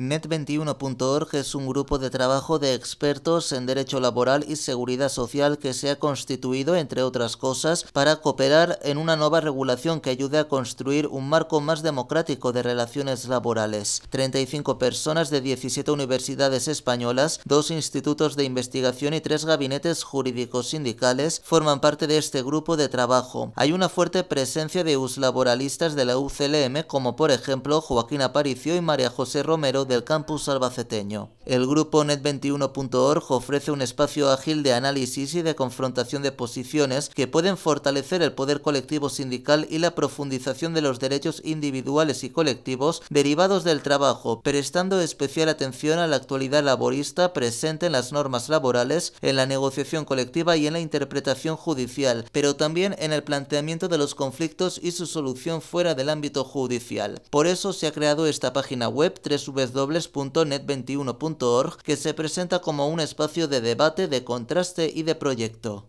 Net21.org es un grupo de trabajo de expertos en derecho laboral y seguridad social que se ha constituido, entre otras cosas, para cooperar en una nueva regulación que ayude a construir un marco más democrático de relaciones laborales. 35 personas de 17 universidades españolas, dos institutos de investigación y tres gabinetes jurídicos sindicales forman parte de este grupo de trabajo. Hay una fuerte presencia de laboralistas de la UCLM, como por ejemplo Joaquín Aparicio y María José Romero del campus albaceteño. El grupo net21.org ofrece un espacio ágil de análisis y de confrontación de posiciones que pueden fortalecer el poder colectivo sindical y la profundización de los derechos individuales y colectivos derivados del trabajo, prestando especial atención a la actualidad laborista presente en las normas laborales, en la negociación colectiva y en la interpretación judicial, pero también en el planteamiento de los conflictos y su solución fuera del ámbito judicial. Por eso se ha creado esta página web www.net21.org que se presenta como un espacio de debate, de contraste y de proyecto.